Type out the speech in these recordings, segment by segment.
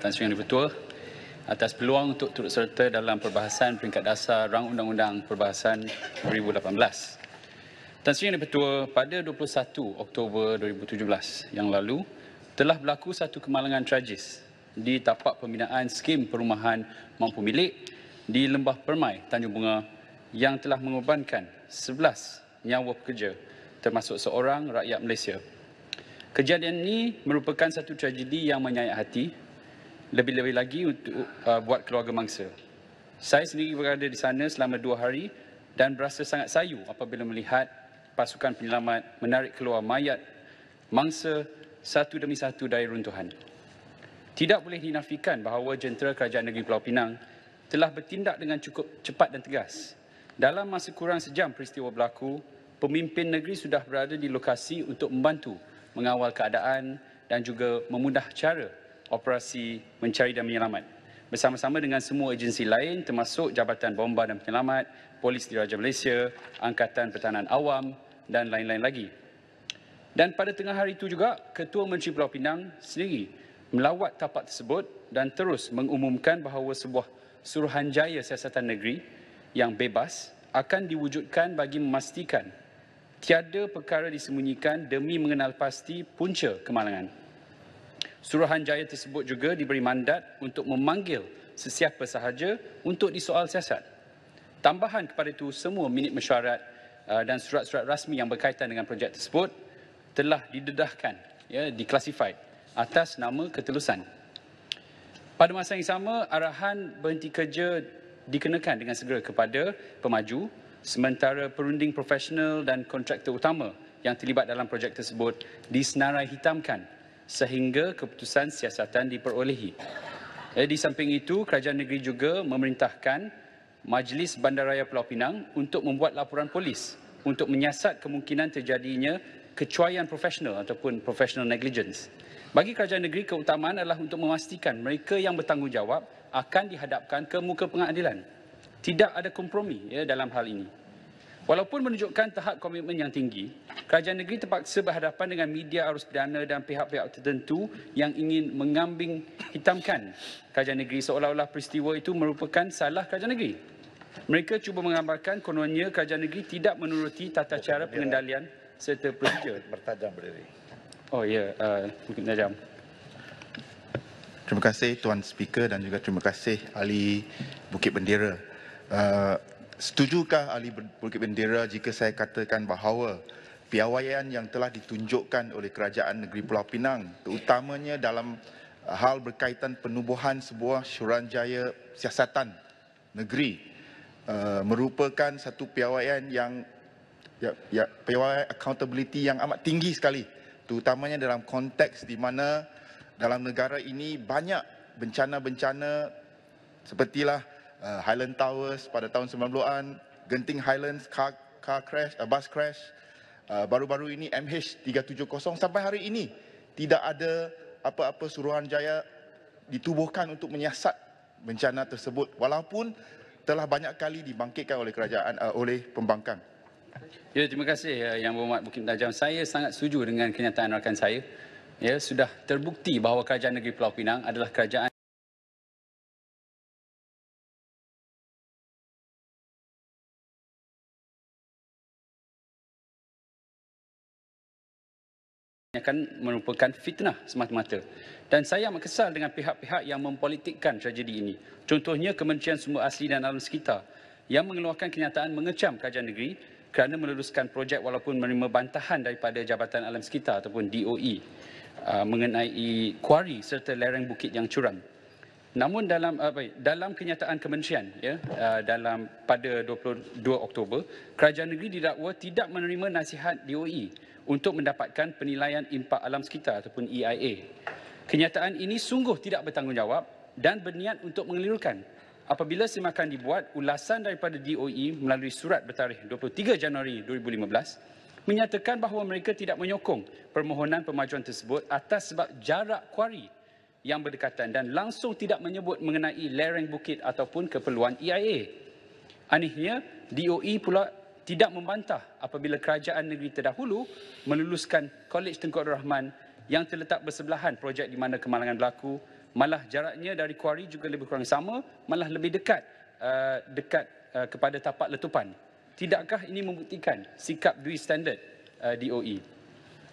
Tan Sri Yang Dipertua atas peluang untuk turut serta dalam perbahasan peringkat dasar Rang Undang-Undang Perbahasan 2018. Tan Sri Yang Dipertua, pada 21 Oktober 2017 yang lalu, telah berlaku satu kemalangan tragis di tapak pembinaan skim perumahan mampu milik di Lembah Permai, Tanjung Bunga yang telah mengorbankan 11 nyawa pekerja termasuk seorang rakyat Malaysia. Kejadian ini merupakan satu tragedi yang menyayat hati lebih-lebih lagi untuk uh, buat keluarga mangsa. Saya sendiri berada di sana selama dua hari dan berasa sangat sayu apabila melihat pasukan penyelamat menarik keluar mayat mangsa satu demi satu dari runtuhan. Tidak boleh dinafikan bahawa jentera Kerajaan Negeri Pulau Pinang telah bertindak dengan cukup cepat dan tegas. Dalam masa kurang sejam peristiwa berlaku, pemimpin negeri sudah berada di lokasi untuk membantu mengawal keadaan dan juga memudah cara operasi mencari dan menyelamat bersama-sama dengan semua agensi lain termasuk Jabatan Bomba dan Penyelamat, Polis Diraja Malaysia, Angkatan Pertahanan Awam dan lain-lain lagi. Dan pada tengah hari itu juga, Ketua Menteri Pulau Pinang sendiri melawat tapak tersebut dan terus mengumumkan bahawa sebuah suruhanjaya siasatan negeri yang bebas akan diwujudkan bagi memastikan tiada perkara disembunyikan demi mengenal pasti punca kemalangan. Suruhan jaya tersebut juga diberi mandat untuk memanggil sesiapa sahaja untuk disoal siasat. Tambahan kepada itu, semua minit mesyuarat uh, dan surat-surat rasmi yang berkaitan dengan projek tersebut telah didedahkan, ya, diklasifikasi atas nama ketelusan. Pada masa yang sama, arahan berhenti kerja dikenakan dengan segera kepada pemaju sementara perunding profesional dan kontraktor utama yang terlibat dalam projek tersebut disenarai hitamkan sehingga keputusan siasatan diperolehi. Eh, di samping itu, kerajaan negeri juga memerintahkan Majlis Bandaraya Pulau Pinang untuk membuat laporan polis untuk menyiasat kemungkinan terjadinya kecuaian profesional ataupun professional negligence. Bagi kerajaan negeri, keutamaan adalah untuk memastikan mereka yang bertanggungjawab akan dihadapkan ke muka pengadilan. Tidak ada kompromi ya, dalam hal ini. Walaupun menunjukkan tahap komitmen yang tinggi, kerajaan negeri terpaksa berhadapan dengan media arus perdana dan pihak-pihak tertentu yang ingin mengambing hitamkan kerajaan negeri seolah-olah peristiwa itu merupakan salah kerajaan negeri. Mereka cuba menggambarkan kononnya kerajaan negeri tidak menuruti tata cara pengendalian serta prosedur. Bertajam berdiri. Oh ya, eh, mungkin uh, tajam. Terima kasih Tuan Speaker dan juga terima kasih Ali Bukit Bendera. Uh, Setujukah ahli Bukit Bendera jika saya katakan bahawa piawaian yang telah ditunjukkan oleh Kerajaan Negeri Pulau Pinang terutamanya dalam eh, hal berkaitan penubuhan sebuah suranjaya siasatan negeri eh, merupakan satu piawaian yang ya, ya, piawaian accountability yang amat tinggi sekali terutamanya dalam konteks di mana dalam negara ini banyak bencana-bencana sepertilah uh, Highland Towers pada tahun 90-an, Genting Highlands car, car crash, uh, bus crash. Uh, baru-baru uh, ini MH370 sampai hari ini tidak ada apa-apa Suruhanjaya ditubuhkan untuk menyiasat bencana tersebut walaupun telah banyak kali dibangkitkan oleh kerajaan uh, oleh pembangkang. Ya terima kasih uh, Yang Berhormat Bukit Tajam. Saya sangat setuju dengan kenyataan rakan saya. Ya sudah terbukti bahawa kerajaan negeri Pulau Pinang adalah kerajaan akan merupakan fitnah semata-mata. Dan saya amat kesal dengan pihak-pihak yang mempolitikkan tragedi ini. Contohnya Kementerian Sumber Asli dan Alam Sekitar yang mengeluarkan kenyataan mengecam kerajaan negeri kerana meluluskan projek walaupun menerima bantahan daripada Jabatan Alam Sekitar ataupun DOE uh, mengenai kuari serta lereng bukit yang curam. Namun dalam uh, apa, dalam kenyataan kementerian ya uh, dalam pada 22 Oktober kerajaan negeri didakwa tidak menerima nasihat DOE untuk mendapatkan penilaian impak alam sekitar ataupun EIA. Kenyataan ini sungguh tidak bertanggungjawab dan berniat untuk mengelirukan apabila semakan dibuat ulasan daripada DOE melalui surat bertarikh 23 Januari 2015 menyatakan bahawa mereka tidak menyokong permohonan pemajuan tersebut atas sebab jarak kuari yang berdekatan dan langsung tidak menyebut mengenai lereng bukit ataupun keperluan EIA. Anehnya, DOE pula tidak membantah apabila kerajaan negeri terdahulu meluluskan Kolej Tengku Abdul Rahman yang terletak bersebelahan projek di mana kemalangan berlaku. Malah jaraknya dari kuari juga lebih kurang sama, malah lebih dekat uh, dekat uh, kepada tapak letupan. Tidakkah ini membuktikan sikap dui standard uh, DOE?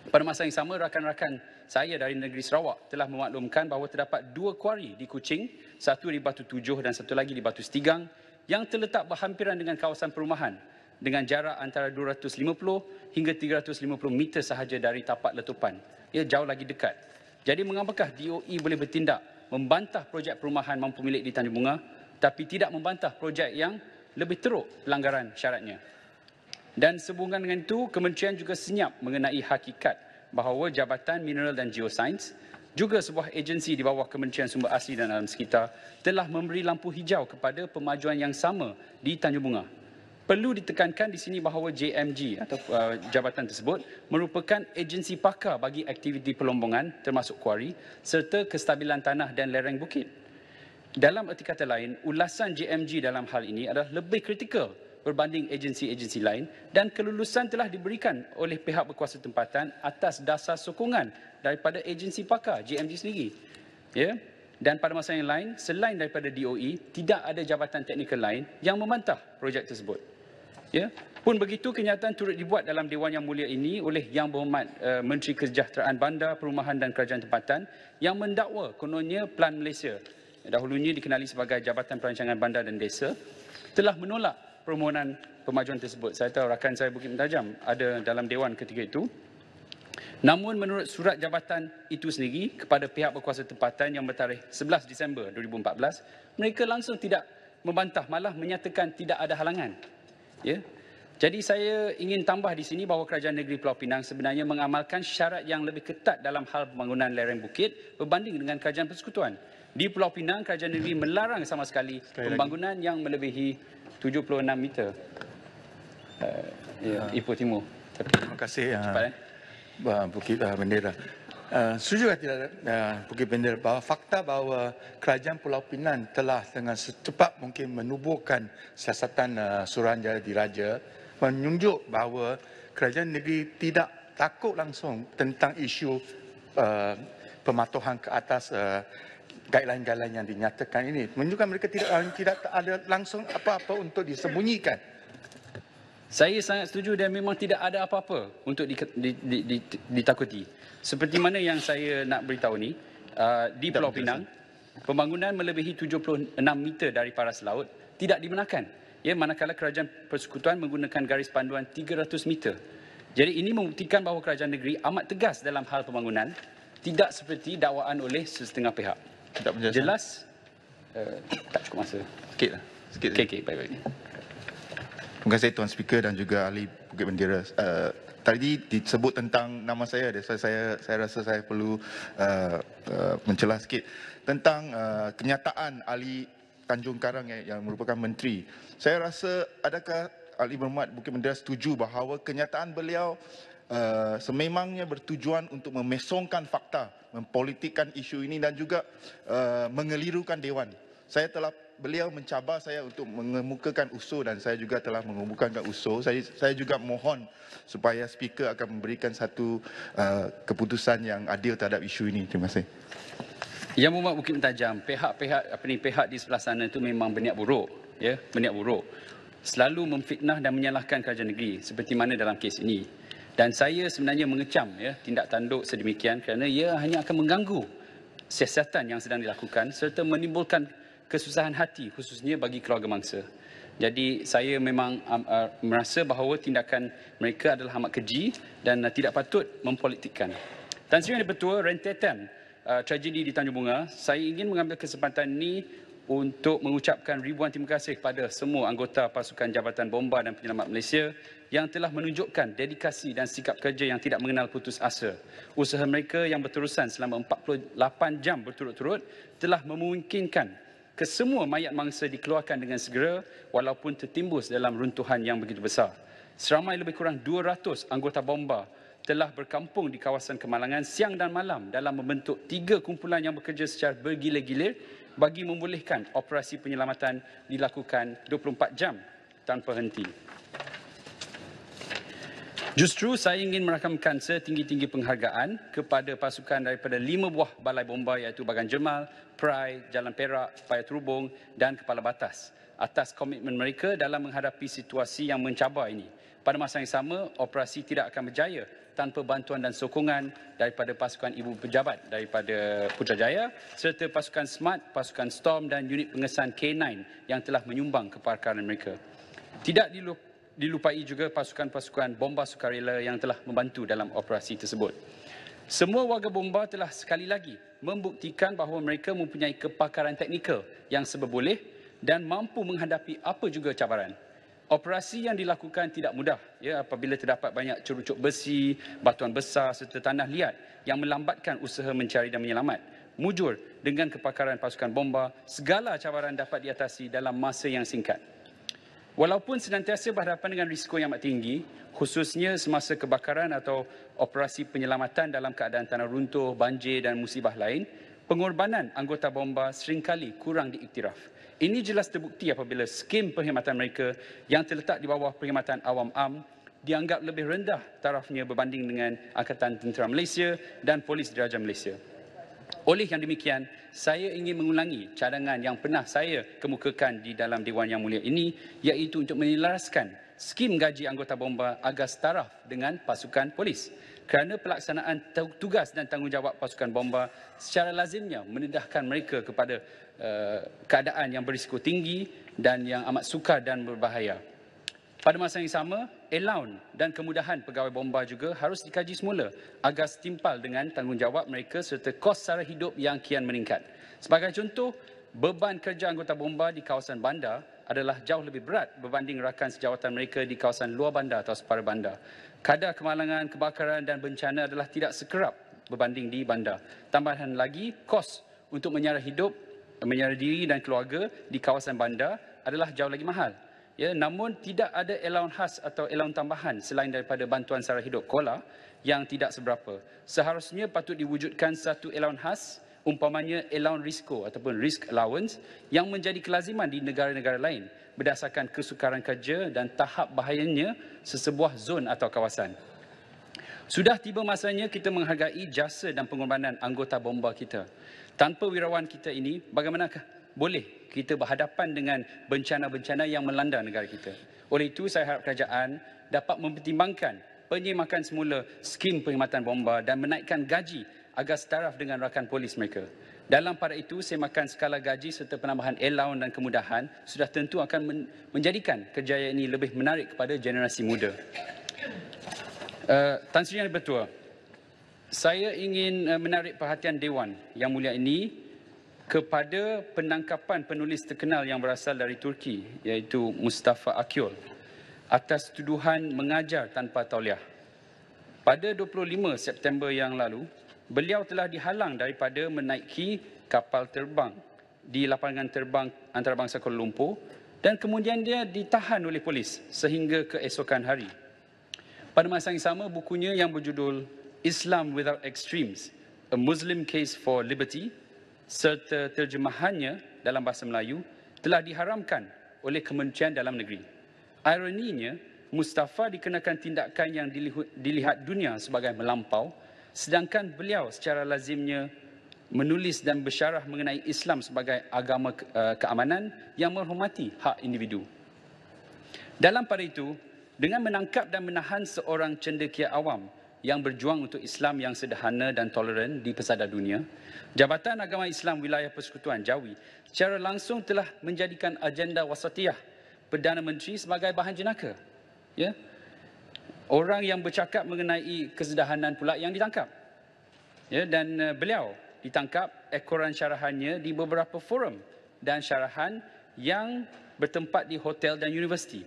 Pada masa yang sama, rakan-rakan saya dari negeri Sarawak telah memaklumkan bahawa terdapat dua kuari di Kuching, satu di Batu Tujuh dan satu lagi di Batu Stigang yang terletak berhampiran dengan kawasan perumahan dengan jarak antara 250 hingga 350 meter sahaja dari tapak letupan. Ia jauh lagi dekat. Jadi mengapakah DOE boleh bertindak membantah projek perumahan mampu milik di Tanjung Bunga tapi tidak membantah projek yang lebih teruk pelanggaran syaratnya? Dan sehubungan dengan itu, kementerian juga senyap mengenai hakikat bahawa Jabatan Mineral dan Geosains juga sebuah agensi di bawah Kementerian Sumber Asli dan Alam Sekitar telah memberi lampu hijau kepada pemajuan yang sama di Tanjung Bunga. Perlu ditekankan di sini bahawa JMG atau uh, jabatan tersebut merupakan agensi pakar bagi aktiviti pelombongan termasuk kuari serta kestabilan tanah dan lereng bukit. Dalam erti kata lain, ulasan JMG dalam hal ini adalah lebih kritikal berbanding agensi-agensi lain dan kelulusan telah diberikan oleh pihak berkuasa tempatan atas dasar sokongan daripada agensi pakar JMG sendiri. Ya? Dan pada masa yang lain, selain daripada DOE, tidak ada jabatan teknikal lain yang memantah projek tersebut ya pun begitu kenyataan turut dibuat dalam dewan yang mulia ini oleh Yang Berhormat uh, Menteri Kesejahteraan Bandar Perumahan dan Kerajaan Tempatan yang mendakwa kononnya Plan Malaysia dahulunya dikenali sebagai Jabatan Perancangan Bandar dan Desa telah menolak permohonan pemajuan tersebut saya tahu rakan saya Bukit Mentajam ada dalam dewan ketika itu namun menurut surat jabatan itu sendiri kepada pihak berkuasa tempatan yang bertarikh 11 Disember 2014 mereka langsung tidak membantah malah menyatakan tidak ada halangan Ya. Jadi saya ingin tambah di sini bahawa Kerajaan Negeri Pulau Pinang sebenarnya mengamalkan syarat yang lebih ketat dalam hal pembangunan lereng bukit berbanding dengan Kerajaan Persekutuan. Di Pulau Pinang, Kerajaan Negeri melarang sama sekali, sekali pembangunan lagi. yang melebihi 76 meter. Uh, ya, Ipoh Timur. Terima kasih. Cepat, uh, eh. Bukit uh, Bendera. Uh, setuju ke tidak uh, Bukit Bender bahawa fakta bahawa kerajaan Pulau Pinang telah dengan secepat mungkin menubuhkan siasatan uh, Suruhanjaya Diraja menunjuk bahawa kerajaan negeri tidak takut langsung tentang isu uh, pematuhan ke atas uh, guideline-guideline yang dinyatakan ini menunjukkan mereka tidak tidak ada langsung apa-apa untuk disembunyikan saya sangat setuju dan memang tidak ada apa-apa untuk ditakuti. Seperti mana yang saya nak beritahu ni, uh, di Pulau Pinang, pembangunan melebihi 76 meter dari paras laut tidak dimenakan. Ya, manakala kerajaan persekutuan menggunakan garis panduan 300 meter. Jadi ini membuktikan bahawa kerajaan negeri amat tegas dalam hal pembangunan, tidak seperti dakwaan oleh setengah pihak. Tidak Jelas, uh, tak cukup masa. Sikit lah. Sikit. Okey, okay, baik-baik. Terima kasih Tuan Speaker dan juga ahli Bukit Bendera. Uh, tadi disebut tentang nama saya, jadi saya, saya, rasa saya perlu uh, uh, mencelah sikit tentang uh, kenyataan ahli Tanjung Karang yang, yang merupakan menteri. Saya rasa adakah ahli berhormat Bukit Bendera setuju bahawa kenyataan beliau Uh, sememangnya bertujuan untuk memesongkan fakta, mempolitikkan isu ini dan juga uh, mengelirukan Dewan. Saya telah beliau mencabar saya untuk mengemukakan usul dan saya juga telah mengemukakan usul. Saya, saya juga mohon supaya speaker akan memberikan satu uh, keputusan yang adil terhadap isu ini. Terima kasih. Yang membuat bukit tajam, pihak-pihak apa ni, pihak di sebelah sana itu memang berniat buruk. Ya, berniat buruk. Selalu memfitnah dan menyalahkan kerajaan negeri seperti mana dalam kes ini. Dan saya sebenarnya mengecam ya, tindak tanduk sedemikian kerana ia hanya akan mengganggu siasatan yang sedang dilakukan serta menimbulkan kesusahan hati khususnya bagi keluarga mangsa. Jadi saya memang um, uh, merasa bahawa tindakan mereka adalah amat keji dan uh, tidak patut mempolitikkan. Tan Sri Yang Dipertua, rentetan uh, tragedi di Tanjung Bunga, saya ingin mengambil kesempatan ini untuk mengucapkan ribuan terima kasih kepada semua anggota pasukan Jabatan Bomba dan Penyelamat Malaysia yang telah menunjukkan dedikasi dan sikap kerja yang tidak mengenal putus asa. Usaha mereka yang berterusan selama 48 jam berturut-turut telah memungkinkan kesemua mayat mangsa dikeluarkan dengan segera walaupun tertimbus dalam runtuhan yang begitu besar. Seramai lebih kurang 200 anggota bomba telah berkampung di kawasan kemalangan siang dan malam dalam membentuk tiga kumpulan yang bekerja secara bergilir gilir bagi membolehkan operasi penyelamatan dilakukan 24 jam tanpa henti. Justru saya ingin merakamkan setinggi-tinggi penghargaan kepada pasukan daripada lima buah balai bomba iaitu Bagan Jemal, Perai, Jalan Perak, Paya Terubung dan Kepala Batas atas komitmen mereka dalam menghadapi situasi yang mencabar ini. Pada masa yang sama, operasi tidak akan berjaya tanpa bantuan dan sokongan daripada pasukan ibu pejabat daripada Putrajaya serta pasukan SMART, pasukan STORM dan unit pengesan K9 yang telah menyumbang keparkaran mereka. Tidak dilupakan dilupai juga pasukan-pasukan bomba sukarela yang telah membantu dalam operasi tersebut. Semua warga bomba telah sekali lagi membuktikan bahawa mereka mempunyai kepakaran teknikal yang sebeboleh dan mampu menghadapi apa juga cabaran. Operasi yang dilakukan tidak mudah ya, apabila terdapat banyak curucuk besi, batuan besar serta tanah liat yang melambatkan usaha mencari dan menyelamat. Mujur dengan kepakaran pasukan bomba, segala cabaran dapat diatasi dalam masa yang singkat. Walaupun senantiasa berhadapan dengan risiko yang amat tinggi, khususnya semasa kebakaran atau operasi penyelamatan dalam keadaan tanah runtuh, banjir dan musibah lain, pengorbanan anggota bomba seringkali kurang diiktiraf. Ini jelas terbukti apabila skim perkhidmatan mereka yang terletak di bawah perkhidmatan awam am dianggap lebih rendah tarafnya berbanding dengan Angkatan Tentera Malaysia dan Polis Diraja Malaysia. Oleh yang demikian, saya ingin mengulangi cadangan yang pernah saya kemukakan di dalam Dewan Yang Mulia ini iaitu untuk menyelaraskan skim gaji anggota bomba agar setara dengan pasukan polis. Kerana pelaksanaan tugas dan tanggungjawab pasukan bomba secara lazimnya menedahkan mereka kepada uh, keadaan yang berisiko tinggi dan yang amat sukar dan berbahaya. Pada masa yang sama, allowance dan kemudahan pegawai bomba juga harus dikaji semula agar setimpal dengan tanggungjawab mereka serta kos sara hidup yang kian meningkat. Sebagai contoh, beban kerja anggota bomba di kawasan bandar adalah jauh lebih berat berbanding rakan sejawatan mereka di kawasan luar bandar atau separa bandar. Kadar kemalangan, kebakaran dan bencana adalah tidak sekerap berbanding di bandar. Tambahan lagi, kos untuk menyara hidup, menyara diri dan keluarga di kawasan bandar adalah jauh lagi mahal ya namun tidak ada allowance khas atau allowance tambahan selain daripada bantuan sara hidup kola yang tidak seberapa seharusnya patut diwujudkan satu allowance khas umpamanya allowance risiko ataupun risk allowance yang menjadi kelaziman di negara-negara lain berdasarkan kesukaran kerja dan tahap bahayanya sesebuah zon atau kawasan sudah tiba masanya kita menghargai jasa dan pengorbanan anggota bomba kita tanpa wirawan kita ini bagaimanakah boleh kita berhadapan dengan bencana-bencana yang melanda negara kita. Oleh itu, saya harap kerajaan dapat mempertimbangkan penyemakan semula skim perkhidmatan bomba dan menaikkan gaji agar setaraf dengan rakan polis mereka. Dalam pada itu, semakan skala gaji serta penambahan allowance dan kemudahan sudah tentu akan menjadikan kejayaan ini lebih menarik kepada generasi muda. Uh, Tan Sri Yang Bertua, saya ingin eh, menarik perhatian Dewan Yang Mulia ini kepada penangkapan penulis terkenal yang berasal dari Turki iaitu Mustafa Akyol atas tuduhan mengajar tanpa tauliah. Pada 25 September yang lalu, beliau telah dihalang daripada menaiki kapal terbang di lapangan terbang antarabangsa Kuala Lumpur dan kemudian dia ditahan oleh polis sehingga keesokan hari. Pada masa yang sama, bukunya yang berjudul Islam Without Extremes, A Muslim Case for Liberty serta terjemahannya dalam bahasa Melayu telah diharamkan oleh Kementerian Dalam Negeri. Ironinya, Mustafa dikenakan tindakan yang dilihat dunia sebagai melampau sedangkan beliau secara lazimnya menulis dan bersyarah mengenai Islam sebagai agama eh, keamanan yang menghormati hak individu. Dalam pada itu, dengan menangkap dan menahan seorang cendekia awam yang berjuang untuk Islam yang sederhana dan toleran di pesada dunia. Jabatan Agama Islam Wilayah Persekutuan Jawi secara langsung telah menjadikan agenda wasatiyah Perdana Menteri sebagai bahan jenaka. Ya? Orang yang bercakap mengenai kesederhanaan pula yang ditangkap. Ya? Dan uh, beliau ditangkap ekoran syarahannya di beberapa forum dan syarahan yang bertempat di hotel dan universiti.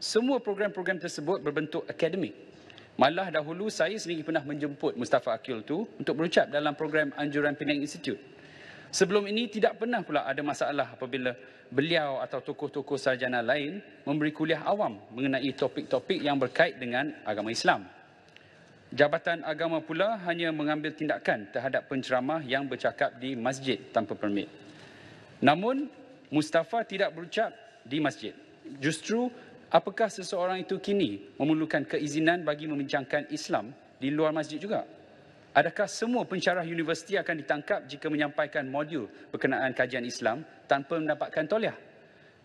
Semua program-program tersebut berbentuk akademik Malah dahulu saya sendiri pernah menjemput Mustafa Akil tu untuk berucap dalam program Anjuran Penang Institute. Sebelum ini tidak pernah pula ada masalah apabila beliau atau tokoh-tokoh sarjana lain memberi kuliah awam mengenai topik-topik yang berkait dengan agama Islam. Jabatan Agama pula hanya mengambil tindakan terhadap penceramah yang bercakap di masjid tanpa permit. Namun, Mustafa tidak berucap di masjid. Justru apakah seseorang itu kini memerlukan keizinan bagi membincangkan Islam di luar masjid juga? Adakah semua pensyarah universiti akan ditangkap jika menyampaikan modul berkenaan kajian Islam tanpa mendapatkan toliah?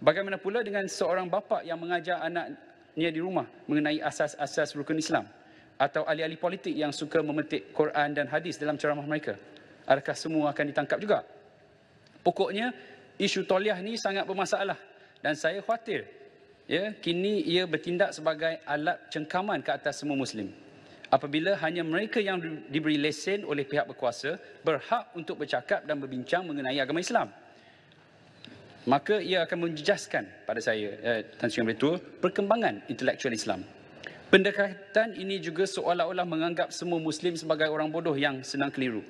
Bagaimana pula dengan seorang bapa yang mengajar anaknya di rumah mengenai asas-asas rukun Islam? Atau ahli-ahli politik yang suka memetik Quran dan hadis dalam ceramah mereka? Adakah semua akan ditangkap juga? Pokoknya, isu toliah ni sangat bermasalah dan saya khawatir ya kini ia bertindak sebagai alat cengkaman ke atas semua muslim apabila hanya mereka yang diberi lesen oleh pihak berkuasa berhak untuk bercakap dan berbincang mengenai agama Islam maka ia akan menjejaskan pada saya eh, Tan Sri Amri perkembangan intelektual Islam pendekatan ini juga seolah-olah menganggap semua muslim sebagai orang bodoh yang senang keliru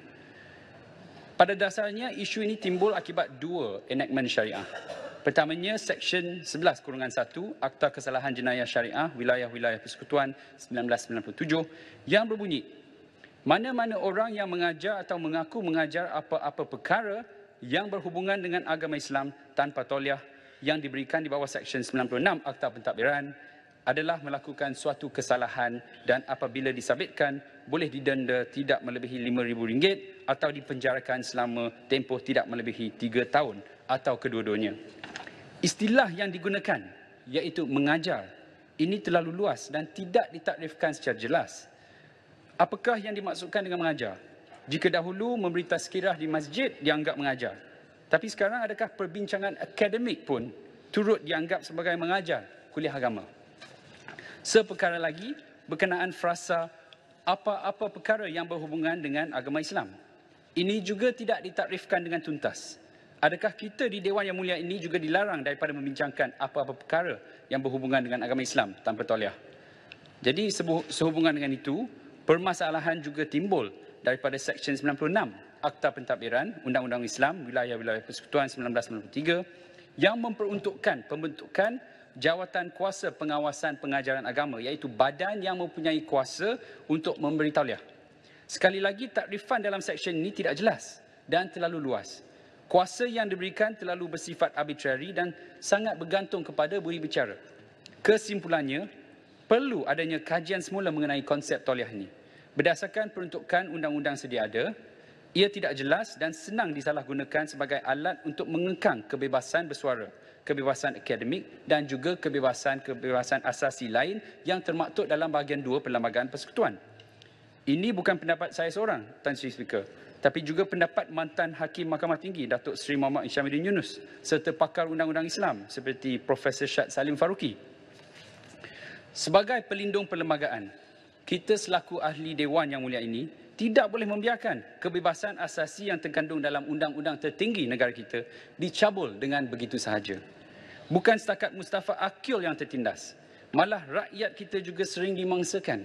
pada dasarnya isu ini timbul akibat dua enactment syariah Pertamanya, Seksyen 11 Kurungan 1 Akta Kesalahan Jenayah Syariah Wilayah-Wilayah Persekutuan 1997 yang berbunyi, mana-mana orang yang mengajar atau mengaku mengajar apa-apa perkara yang berhubungan dengan agama Islam tanpa toliah yang diberikan di bawah Seksyen 96 Akta Pentadbiran adalah melakukan suatu kesalahan dan apabila disabitkan boleh didenda tidak melebihi rm ringgit atau dipenjarakan selama tempoh tidak melebihi 3 tahun atau kedua-duanya istilah yang digunakan iaitu mengajar ini terlalu luas dan tidak ditakrifkan secara jelas. Apakah yang dimaksudkan dengan mengajar? Jika dahulu memberi tazkirah di masjid dianggap mengajar. Tapi sekarang adakah perbincangan akademik pun turut dianggap sebagai mengajar kuliah agama? Seperkara lagi berkenaan frasa apa-apa perkara yang berhubungan dengan agama Islam. Ini juga tidak ditakrifkan dengan tuntas adakah kita di Dewan Yang Mulia ini juga dilarang daripada membincangkan apa-apa perkara yang berhubungan dengan agama Islam tanpa toliah? Jadi sehubungan dengan itu, permasalahan juga timbul daripada Seksyen 96 Akta Pentadbiran Undang-Undang Islam Wilayah-Wilayah Persekutuan 1993 yang memperuntukkan pembentukan jawatan kuasa pengawasan pengajaran agama iaitu badan yang mempunyai kuasa untuk memberi tauliah. Sekali lagi, takrifan dalam seksyen ini tidak jelas dan terlalu luas. Kuasa yang diberikan terlalu bersifat arbitrary dan sangat bergantung kepada buih bicara. Kesimpulannya, perlu adanya kajian semula mengenai konsep toliah ini. Berdasarkan peruntukan undang-undang sedia ada, ia tidak jelas dan senang disalahgunakan sebagai alat untuk mengekang kebebasan bersuara, kebebasan akademik dan juga kebebasan-kebebasan asasi lain yang termaktub dalam bahagian dua Perlembagaan Persekutuan. Ini bukan pendapat saya seorang, Tan Sri Speaker tapi juga pendapat mantan hakim Mahkamah Tinggi Datuk Seri Muhammad Isyamuddin Yunus serta pakar undang-undang Islam seperti Profesor Syed Salim Faruqi. Sebagai pelindung perlembagaan, kita selaku ahli dewan yang mulia ini tidak boleh membiarkan kebebasan asasi yang terkandung dalam undang-undang tertinggi negara kita dicabul dengan begitu sahaja. Bukan setakat Mustafa Akil yang tertindas, malah rakyat kita juga sering dimangsakan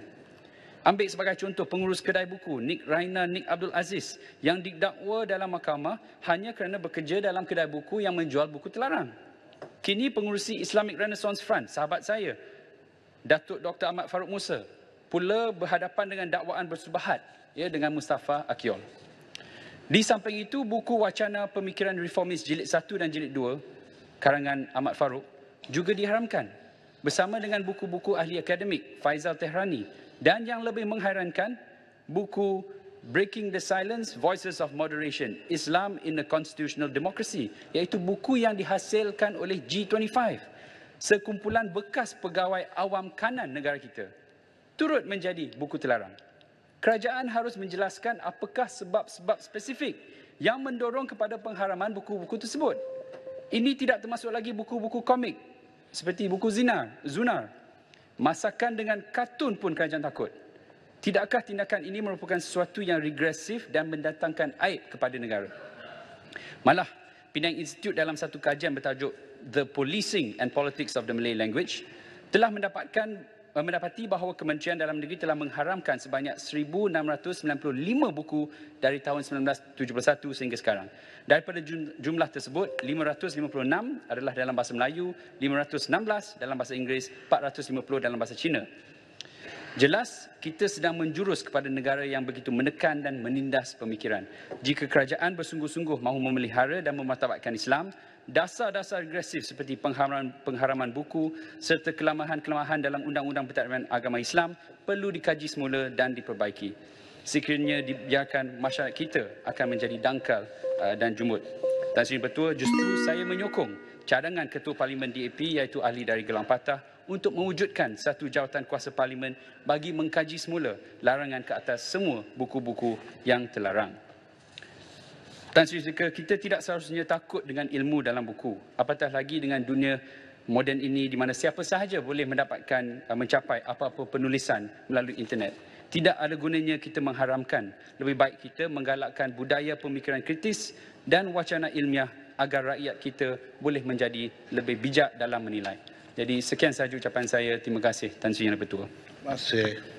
Ambil sebagai contoh pengurus kedai buku Nik Raina Nik Abdul Aziz yang didakwa dalam mahkamah hanya kerana bekerja dalam kedai buku yang menjual buku terlarang. Kini pengurusi Islamic Renaissance Front, sahabat saya, Datuk Dr. Ahmad Faruk Musa, pula berhadapan dengan dakwaan bersubahat ya, dengan Mustafa Akiol. Di samping itu, buku Wacana Pemikiran Reformis Jilid 1 dan Jilid 2, karangan Ahmad Faruk, juga diharamkan bersama dengan buku-buku ahli akademik Faizal Tehrani dan yang lebih mengherankan, buku Breaking the Silence, Voices of Moderation, Islam in a Constitutional Democracy, iaitu buku yang dihasilkan oleh G25, sekumpulan bekas pegawai awam kanan negara kita, turut menjadi buku terlarang. Kerajaan harus menjelaskan apakah sebab-sebab spesifik yang mendorong kepada pengharaman buku-buku tersebut. Ini tidak termasuk lagi buku-buku komik seperti buku Zina, Zunar, Masakan dengan katun pun kerajaan takut. Tidakkah tindakan ini merupakan sesuatu yang regresif dan mendatangkan aib kepada negara? Malah, Penang institut dalam satu kajian bertajuk The Policing and Politics of the Malay Language telah mendapatkan mendapati bahawa Kementerian Dalam Negeri telah mengharamkan sebanyak 1,695 buku dari tahun 1971 sehingga sekarang. Daripada jumlah tersebut, 556 adalah dalam bahasa Melayu, 516 dalam bahasa Inggeris, 450 dalam bahasa Cina. Jelas, kita sedang menjurus kepada negara yang begitu menekan dan menindas pemikiran. Jika kerajaan bersungguh-sungguh mahu memelihara dan mematabatkan Islam, dasar-dasar agresif seperti pengharaman, pengharaman buku serta kelemahan-kelemahan dalam Undang-Undang Pertahanan Agama Islam perlu dikaji semula dan diperbaiki. Sekiranya dibiarkan masyarakat kita akan menjadi dangkal uh, dan jumut. Tan Sri Petua, justru saya menyokong cadangan Ketua Parlimen DAP iaitu ahli dari Gelang Patah untuk mewujudkan satu jawatan kuasa parlimen bagi mengkaji semula larangan ke atas semua buku-buku yang terlarang. Tan Sri Zika, kita tidak seharusnya takut dengan ilmu dalam buku. Apatah lagi dengan dunia moden ini di mana siapa sahaja boleh mendapatkan uh, mencapai apa-apa penulisan melalui internet. Tidak ada gunanya kita mengharamkan. Lebih baik kita menggalakkan budaya pemikiran kritis dan wacana ilmiah agar rakyat kita boleh menjadi lebih bijak dalam menilai. Jadi sekian sahaja ucapan saya. Terima kasih Tan Sri Yang Lebih Terima kasih.